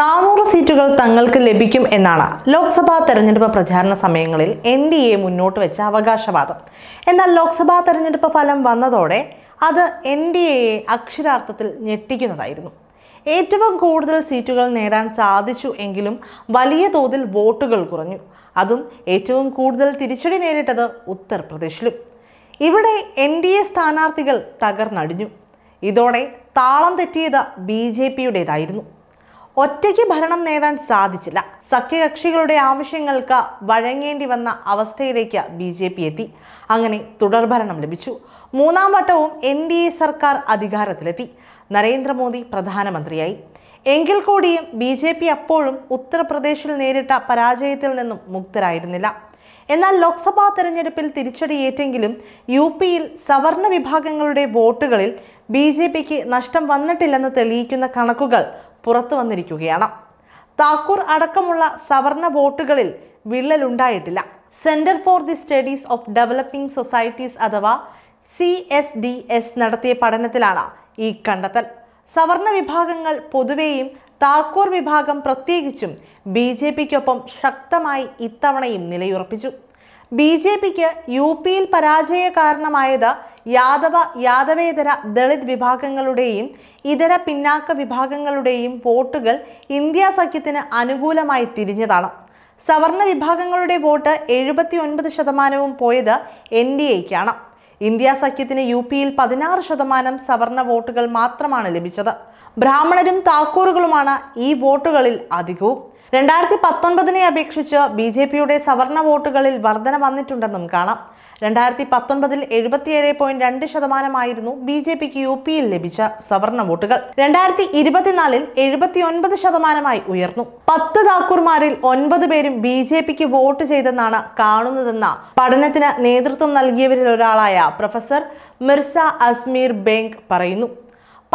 നാനൂറ് സീറ്റുകൾ തങ്ങൾക്ക് ലഭിക്കും എന്നാണ് ലോക്സഭാ തെരഞ്ഞെടുപ്പ് പ്രചാരണ സമയങ്ങളിൽ എൻ ഡി എ മുന്നോട്ട് വെച്ച അവകാശവാദം എന്നാൽ ലോക്സഭാ തെരഞ്ഞെടുപ്പ് ഫലം വന്നതോടെ അത് എൻ ഡി എയെ അക്ഷരാർത്ഥത്തിൽ ഞെട്ടിക്കുന്നതായിരുന്നു ഏറ്റവും കൂടുതൽ സീറ്റുകൾ നേടാൻ സാധിച്ചു എങ്കിലും വലിയ തോതിൽ വോട്ടുകൾ കുറഞ്ഞു അതും ഏറ്റവും കൂടുതൽ തിരിച്ചടി നേരിട്ടത് ഉത്തർപ്രദേശിലും ഇവിടെ എൻ ഡി എ സ്ഥാനാർത്ഥികൾ തകർന്നടിഞ്ഞു ഇതോടെ താളം തെറ്റിയത് ബി ജെ പിയുടേതായിരുന്നു ഒറ്റയ്ക്ക് ഭരണം നേടാൻ സാധിച്ചില്ല സഖ്യകക്ഷികളുടെ ആവശ്യങ്ങൾക്ക് വഴങ്ങേണ്ടി വന്ന അവസ്ഥയിലേക്ക് ബി ജെ പി എത്തി അങ്ങനെ തുടർഭരണം ലഭിച്ചു മൂന്നാം വട്ടവും എൻ ഡി എ സർക്കാർ അധികാരത്തിലെത്തി നരേന്ദ്രമോദി പ്രധാനമന്ത്രിയായി എങ്കിൽ കൂടിയും ബി ജെ പി അപ്പോഴും ഉത്തർപ്രദേശിൽ നേരിട്ട പരാജയത്തിൽ നിന്നും മുക്തരായിരുന്നില്ല എന്നാൽ ലോക്സഭാ തെരഞ്ഞെടുപ്പിൽ തിരിച്ചടിയേറ്റെങ്കിലും യു പിയിൽ സവർണ വിഭാഗങ്ങളുടെ വോട്ടുകളിൽ ബി ജെ പിക്ക് നഷ്ടം വന്നിട്ടില്ലെന്ന് തെളിയിക്കുന്ന കണക്കുകൾ പുറത്തു വന്നിരിക്കുകയാണ് താക്കൂർ അടക്കമുള്ള സവർണ വോട്ടുകളിൽ വിള്ളലുണ്ടായിട്ടില്ല centre for the studies of developing societies അഥവാ സി എസ് ഡി എസ് നടത്തിയ പഠനത്തിലാണ് ഈ കണ്ടെത്തൽ സവർണ വിഭാഗങ്ങൾ പൊതുവെയും താക്കൂർ വിഭാഗം പ്രത്യേകിച്ചും ബി ജെ പിക്കൊപ്പം ശക്തമായി ഇത്തവണയും നിലയുറപ്പിച്ചു ബി ജെ പിക്ക് യു പിയിൽ പരാജയ കാരണമായത് യാദവ യാദവേതര ദളിത് വിഭാഗങ്ങളുടെയും ഇതര പിന്നാക്ക വിഭാഗങ്ങളുടെയും വോട്ടുകൾ ഇന്ത്യ സഖ്യത്തിന് അനുകൂലമായി തിരിഞ്ഞതാണ് സവർണ വിഭാഗങ്ങളുടെ വോട്ട് എഴുപത്തി ഒൻപത് ശതമാനവും പോയത് എൻ ഡി എക്കാണ് ഇന്ത്യ സഖ്യത്തിന് യു പിയിൽ പതിനാറ് ശതമാനം സവർണ വോട്ടുകൾ മാത്രമാണ് ലഭിച്ചത് ബ്രാഹ്മണരും താക്കൂറുകളുമാണ് ഈ വോട്ടുകളിൽ അധികവും രണ്ടായിരത്തി പത്തൊൻപതിനെ അപേക്ഷിച്ച് ബി ജെ പിയുടെ സവർണ വോട്ടുകളിൽ വർധന വന്നിട്ടുണ്ടെന്നും കാണാം രണ്ടായിരത്തി പത്തൊൻപതിൽ എഴുപത്തിയേഴ് പോയിന്റ് രണ്ട് ശതമാനമായിരുന്നു ബി ജെ പിക്ക് യു പിയിൽ ലഭിച്ച സവർണ വോട്ടുകൾ രണ്ടായിരത്തി ഇരുപത്തിനാലിൽ എഴുപത്തി ഒൻപത് ശതമാനമായി ഉയർന്നു പത്ത് താക്കൂർമാരിൽ ഒൻപത് പേരും ബി ജെ പിക്ക് വോട്ട് ചെയ്തെന്നാണ് കാണുന്നതെന്ന പഠനത്തിന് നേതൃത്വം നൽകിയവരിൽ ഒരാളായ പ്രൊഫസർ മിർസ അസ്മീർ ബേങ്ക് പറയുന്നു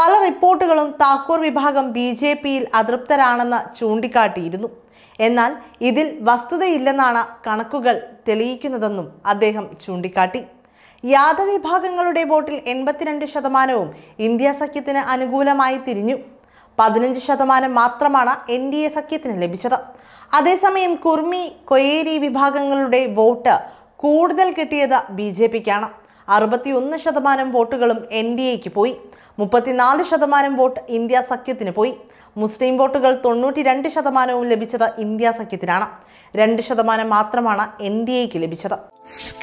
പല റിപ്പോർട്ടുകളും താക്കൂർ വിഭാഗം ബി ജെ പിയിൽ അതൃപ്തരാണെന്ന് ചൂണ്ടിക്കാട്ടിയിരുന്നു എന്നാൽ ഇതിൽ വസ്തുതയില്ലെന്നാണ് കണക്കുകൾ തെളിയിക്കുന്നതെന്നും അദ്ദേഹം ചൂണ്ടിക്കാട്ടി യാദവ് വിഭാഗങ്ങളുടെ വോട്ടിൽ എൺപത്തിരണ്ട് ശതമാനവും ഇന്ത്യ സഖ്യത്തിന് അനുകൂലമായി തിരിഞ്ഞു പതിനഞ്ച് ശതമാനം മാത്രമാണ് എൻ ഡി എ സഖ്യത്തിന് ലഭിച്ചത് അതേസമയം കുർമി കൊയേരി വിഭാഗങ്ങളുടെ വോട്ട് കൂടുതൽ കിട്ടിയത് ബി ജെ പിക്കാണ് അറുപത്തിയൊന്ന് ശതമാനം വോട്ടുകളും എൻ ഡി എക്ക് പോയി മുപ്പത്തിനാല് ശതമാനം വോട്ട് ഇന്ത്യ സഖ്യത്തിന് പോയി മുസ്ലിം വോട്ടുകൾ തൊണ്ണൂറ്റി രണ്ട് ശതമാനവും ലഭിച്ചത് ഇന്ത്യ സഖ്യത്തിനാണ് രണ്ട് ശതമാനം മാത്രമാണ് എൻ ഡി എക്ക് ലഭിച്ചത്